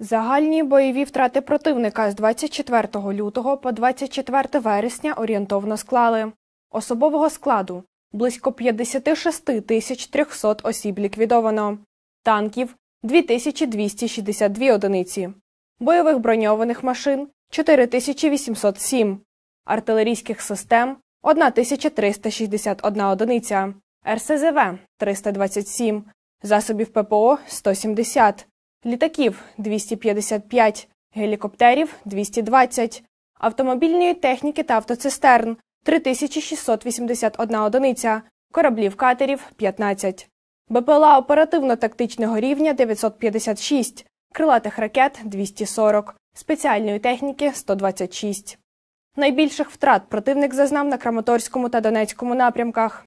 Загальні бойові втрати противника з 24 лютого по 24 вересня орієнтовно склали. Особового складу близько 56 тисяч 300 осіб ліквідовано, танків 2262 одиниці, бойових броньованих машин 4807, артилерійських систем 1361 одиниця, РСЗВ 327, засобів ППО 170 літаків 255, гелікоптерів 220, автомобільної техніки та автоцистерн 3681 одиниця, кораблів катерів 15, БПЛА оперативно-тактичного рівня 956, крилатих ракет 240, спеціальної техніки 126. Найбільших втрат противник зазнав на Краматорському та Донецькому напрямках.